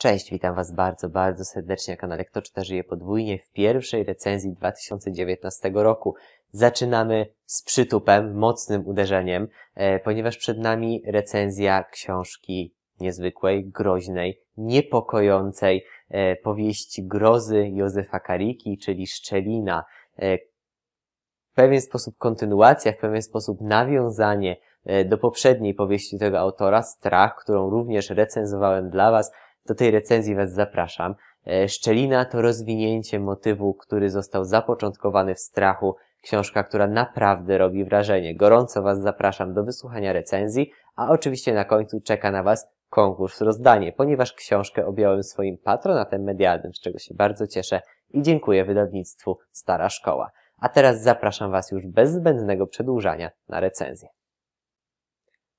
Cześć, witam Was bardzo, bardzo serdecznie na kanale Kto Czyta Żyje Podwójnie w pierwszej recenzji 2019 roku. Zaczynamy z przytupem, mocnym uderzeniem, e, ponieważ przed nami recenzja książki niezwykłej, groźnej, niepokojącej e, powieści grozy Józefa Kariki, czyli Szczelina. E, w pewien sposób kontynuacja, w pewien sposób nawiązanie do poprzedniej powieści tego autora, Strach, którą również recenzowałem dla Was, do tej recenzji Was zapraszam. E, Szczelina to rozwinięcie motywu, który został zapoczątkowany w strachu. Książka, która naprawdę robi wrażenie. Gorąco Was zapraszam do wysłuchania recenzji, a oczywiście na końcu czeka na Was konkurs rozdanie, ponieważ książkę objąłem swoim patronatem medialnym, z czego się bardzo cieszę i dziękuję wydawnictwu Stara Szkoła. A teraz zapraszam Was już bez zbędnego przedłużania na recenzję.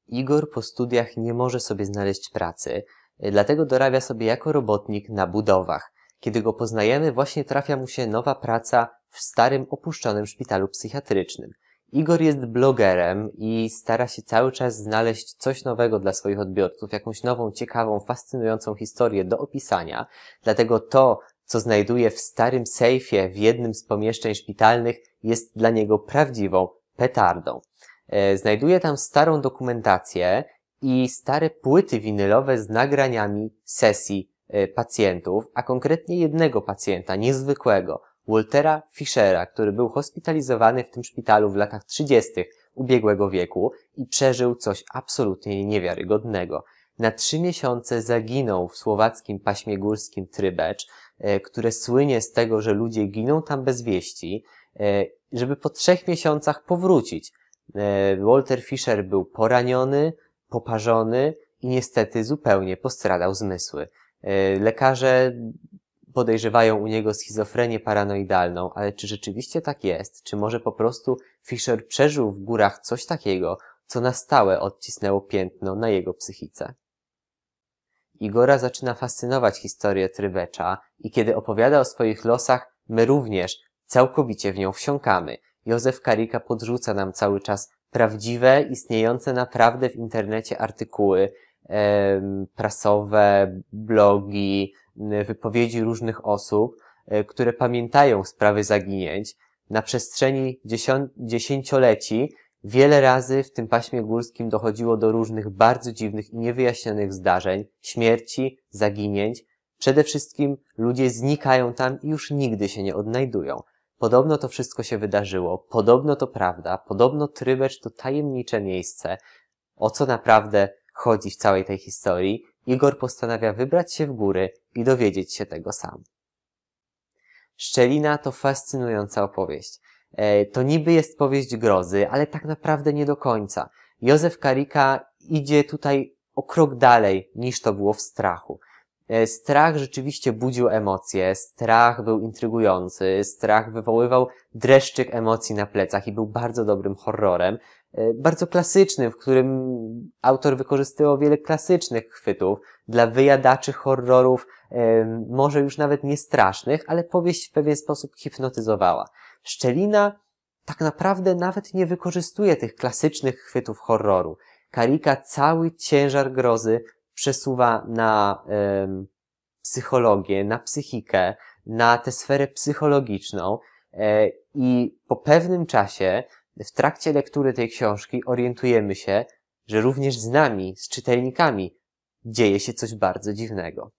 Igor po studiach nie może sobie znaleźć pracy, Dlatego dorabia sobie jako robotnik na budowach. Kiedy go poznajemy, właśnie trafia mu się nowa praca w starym, opuszczonym szpitalu psychiatrycznym. Igor jest blogerem i stara się cały czas znaleźć coś nowego dla swoich odbiorców, jakąś nową, ciekawą, fascynującą historię do opisania. Dlatego to, co znajduje w starym sejfie w jednym z pomieszczeń szpitalnych, jest dla niego prawdziwą petardą. E, znajduje tam starą dokumentację i stare płyty winylowe z nagraniami sesji e, pacjentów, a konkretnie jednego pacjenta, niezwykłego, Waltera Fischera, który był hospitalizowany w tym szpitalu w latach 30. ubiegłego wieku i przeżył coś absolutnie niewiarygodnego. Na trzy miesiące zaginął w słowackim paśmie górskim Trybecz, e, które słynie z tego, że ludzie giną tam bez wieści, e, żeby po trzech miesiącach powrócić. Walter Fischer był poraniony, poparzony i niestety zupełnie postradał zmysły. E, lekarze podejrzewają u niego schizofrenię paranoidalną, ale czy rzeczywiście tak jest? Czy może po prostu Fisher przeżył w górach coś takiego, co na stałe odcisnęło piętno na jego psychice? Igora zaczyna fascynować historię Trybecza i kiedy opowiada o swoich losach, my również całkowicie w nią wsiąkamy. Józef Karika podrzuca nam cały czas prawdziwe, istniejące naprawdę w internecie artykuły prasowe, blogi, wypowiedzi różnych osób, e, które pamiętają sprawy zaginięć. Na przestrzeni dziesięcioleci wiele razy w tym paśmie górskim dochodziło do różnych bardzo dziwnych i niewyjaśnionych zdarzeń, śmierci, zaginięć. Przede wszystkim ludzie znikają tam i już nigdy się nie odnajdują. Podobno to wszystko się wydarzyło, podobno to prawda, podobno Trybecz to tajemnicze miejsce. O co naprawdę chodzi w całej tej historii, Igor postanawia wybrać się w góry i dowiedzieć się tego sam. Szczelina to fascynująca opowieść. E, to niby jest powieść grozy, ale tak naprawdę nie do końca. Józef Karika idzie tutaj o krok dalej niż to było w strachu. E, strach rzeczywiście budził emocje, strach był intrygujący, strach wywoływał dreszczyk emocji na plecach i był bardzo dobrym horrorem, e, bardzo klasycznym, w którym autor wykorzystywał wiele klasycznych chwytów dla wyjadaczy horrorów, e, może już nawet nie strasznych, ale powieść w pewien sposób hipnotyzowała. Szczelina tak naprawdę nawet nie wykorzystuje tych klasycznych chwytów horroru. Karika cały ciężar grozy przesuwa na um, psychologię, na psychikę, na tę sferę psychologiczną e, i po pewnym czasie, w trakcie lektury tej książki, orientujemy się, że również z nami, z czytelnikami, dzieje się coś bardzo dziwnego.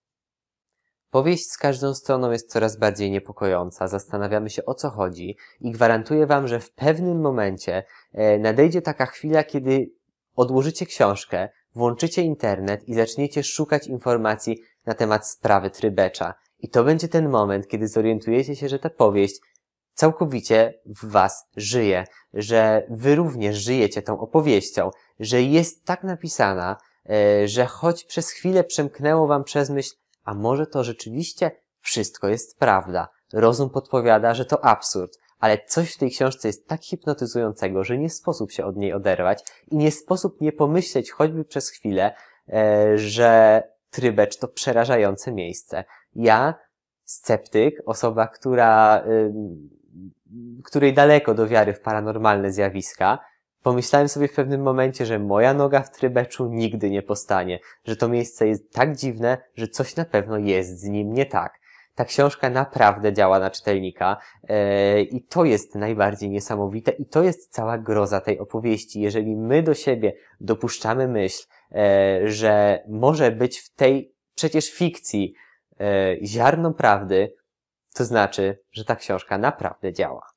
Powieść z każdą stroną jest coraz bardziej niepokojąca, zastanawiamy się o co chodzi i gwarantuję Wam, że w pewnym momencie e, nadejdzie taka chwila, kiedy odłożycie książkę, włączycie internet i zaczniecie szukać informacji na temat sprawy Trybecza. I to będzie ten moment, kiedy zorientujecie się, że ta powieść całkowicie w was żyje, że wy również żyjecie tą opowieścią, że jest tak napisana, e, że choć przez chwilę przemknęło wam przez myśl, a może to rzeczywiście wszystko jest prawda. Rozum podpowiada, że to absurd, ale coś w tej książce jest tak hipnotyzującego, że nie sposób się od niej oderwać i nie sposób nie pomyśleć choćby przez chwilę, e, że Trybecz to przerażające miejsce. Ja, sceptyk, osoba, która, e, której daleko do wiary w paranormalne zjawiska, Pomyślałem sobie w pewnym momencie, że moja noga w trybeczu nigdy nie postanie, że to miejsce jest tak dziwne, że coś na pewno jest z nim nie tak ta książka naprawdę działa na czytelnika e, i to jest najbardziej niesamowite i to jest cała groza tej opowieści. Jeżeli my do siebie dopuszczamy myśl, e, że może być w tej przecież fikcji e, ziarno prawdy, to znaczy, że ta książka naprawdę działa.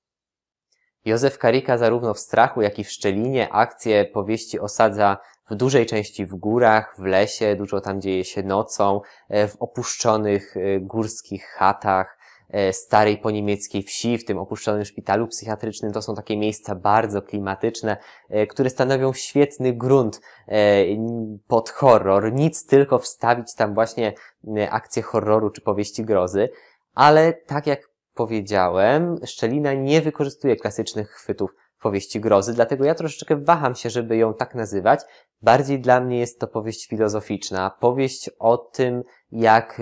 Józef Karika zarówno w Strachu, jak i w Szczelinie akcję powieści osadza w dużej części w górach, w lesie, dużo tam dzieje się nocą, e, w opuszczonych e, górskich chatach, e, starej poniemieckiej wsi, w tym opuszczonym szpitalu psychiatrycznym. To są takie miejsca bardzo klimatyczne, które stanowią świetny grunt pod horror. Nic tylko wstawić tam właśnie akcje horroru czy powieści grozy. Ale tak jak powiedziałem, Szczelina nie wykorzystuje klasycznych chwytów powieści grozy, dlatego ja troszeczkę waham się, żeby ją tak nazywać. Bardziej dla mnie jest to powieść filozoficzna, powieść o tym, jak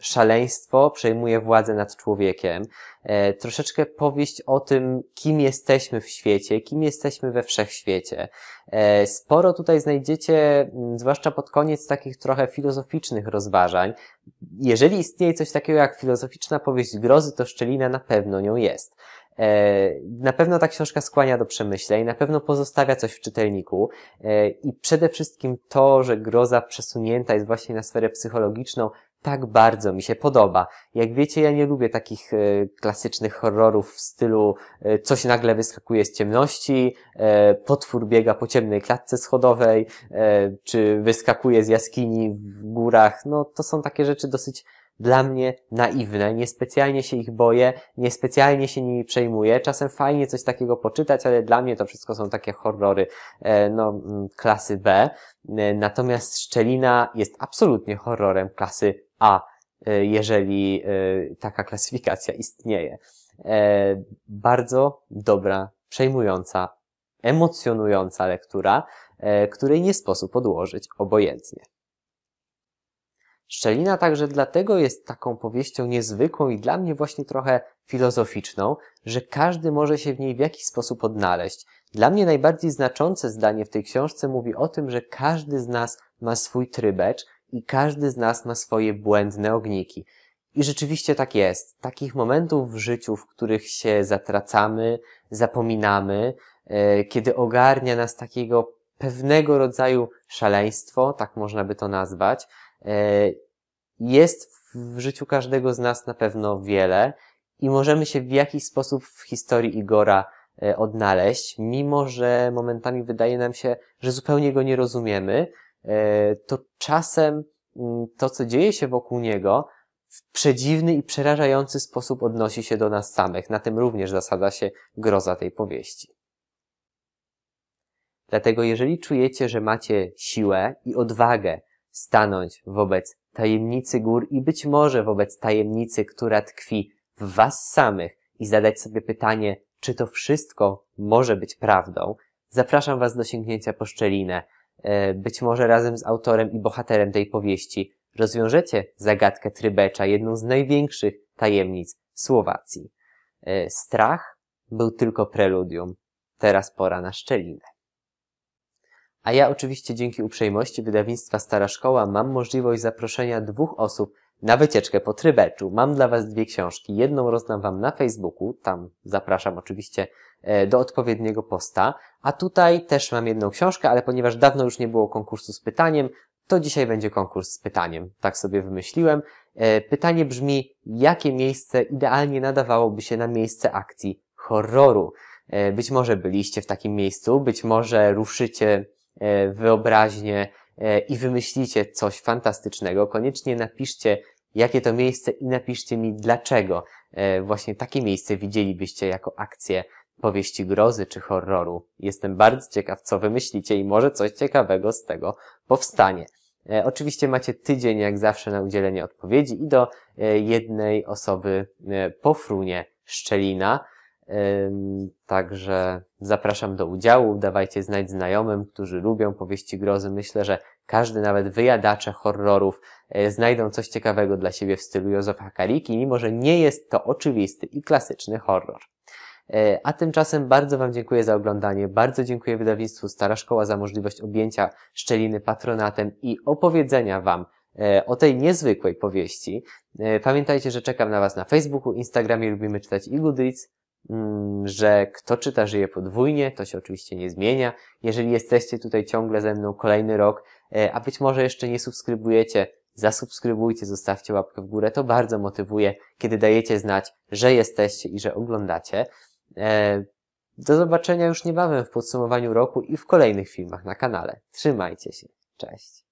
szaleństwo przejmuje władzę nad człowiekiem. E, troszeczkę powieść o tym, kim jesteśmy w świecie, kim jesteśmy we wszechświecie. E, sporo tutaj znajdziecie, zwłaszcza pod koniec takich trochę filozoficznych rozważań. Jeżeli istnieje coś takiego jak filozoficzna powieść grozy, to szczelina na pewno nią jest. E, na pewno ta książka skłania do przemyśleń, na pewno pozostawia coś w czytelniku i przede wszystkim to, że groza przesunięta jest właśnie na sferę psychologiczną, tak bardzo mi się podoba. Jak wiecie, ja nie lubię takich e, klasycznych horrorów w stylu e, coś nagle wyskakuje z ciemności, e, potwór biega po ciemnej klatce schodowej, czy wyskakuje z jaskini w górach. No to są takie rzeczy dosyć dla mnie naiwne, niespecjalnie się ich boję, niespecjalnie się nimi przejmuję. Czasem fajnie coś takiego poczytać, ale dla mnie to wszystko są takie horrory no, mm, klasy B. Natomiast Szczelina jest absolutnie horrorem klasy a e, jeżeli e, taka klasyfikacja istnieje, e, bardzo dobra, przejmująca, emocjonująca lektura, której nie sposób odłożyć obojętnie. Szczelina także dlatego jest taką powieścią niezwykłą i dla mnie właśnie trochę filozoficzną, że każdy może się w niej w jakiś sposób odnaleźć. Dla mnie najbardziej znaczące zdanie w tej książce mówi o tym, że każdy z nas ma swój trybecz i każdy z nas ma swoje błędne ogniki. I rzeczywiście tak jest. Takich momentów w życiu, w których się zatracamy, zapominamy, e, kiedy ogarnia nas takiego pewnego rodzaju szaleństwo, tak można by to nazwać, e, jest w życiu każdego z nas na pewno wiele i możemy się w jakiś sposób w historii Igora e, odnaleźć, mimo że momentami wydaje nam się, że zupełnie go nie rozumiemy, E, to czasem mm, to, co dzieje się wokół niego, w przedziwny i przerażający sposób odnosi się do nas samych. Na tym również zasada się groza tej powieści. Dlatego jeżeli czujecie, że macie siłę i odwagę stanąć wobec tajemnicy gór i być może wobec tajemnicy, która tkwi w was samych i zadać sobie pytanie, czy to wszystko może być prawdą, zapraszam was do sięgnięcia po szczelinę, E, być może razem z autorem i bohaterem tej powieści rozwiążecie zagadkę Trybecza, jedną z największych tajemnic Słowacji. E, strach był tylko preludium. Teraz pora na szczelinę. A ja oczywiście dzięki uprzejmości wydawnictwa Stara Szkoła mam możliwość zaproszenia dwóch osób na wycieczkę po Trybeczu mam dla Was dwie książki. Jedną rozdam Wam na Facebooku, tam zapraszam oczywiście e, do odpowiedniego posta. A tutaj też mam jedną książkę, ale ponieważ dawno już nie było konkursu z pytaniem, to dzisiaj będzie konkurs z pytaniem. Tak sobie wymyśliłem. E, pytanie brzmi, jakie miejsce idealnie nadawałoby się na miejsce akcji horroru? E, być może byliście w takim miejscu, być może ruszycie wyobraźnię E, i wymyślicie coś fantastycznego, koniecznie napiszcie, jakie to miejsce i napiszcie mi, dlaczego e, właśnie takie miejsce widzielibyście jako akcję powieści grozy czy horroru. Jestem bardzo ciekaw, co wymyślicie i może coś ciekawego z tego powstanie. E, oczywiście macie tydzień, jak zawsze, na udzielenie odpowiedzi i do jednej osoby pofrunie Szczelina. Także zapraszam do udziału, dawajcie znać znajomym, którzy lubią powieści grozy. Myślę, że każdy, nawet wyjadacze horrorów, e, znajdą coś ciekawego dla siebie w stylu Józefa Kariki, mimo że nie jest to oczywisty i klasyczny horror. E, a tymczasem bardzo Wam dziękuję za oglądanie, bardzo dziękuję wydawnictwu Stara Szkoła za możliwość objęcia szczeliny patronatem i opowiedzenia Wam e, o tej niezwykłej powieści. Pamiętajcie, że czekam na Was na Facebooku, Instagramie, lubimy czytać i Goodreads. Mm, że kto czyta żyje podwójnie, to się oczywiście nie zmienia. Jeżeli jesteście tutaj ciągle ze mną kolejny rok, e, a być może jeszcze nie subskrybujecie, zasubskrybujcie, zostawcie łapkę w górę. To bardzo motywuje, kiedy dajecie znać, że jesteście i że oglądacie. E, do zobaczenia już niebawem w podsumowaniu roku i w kolejnych filmach na kanale. Trzymajcie się. Cześć.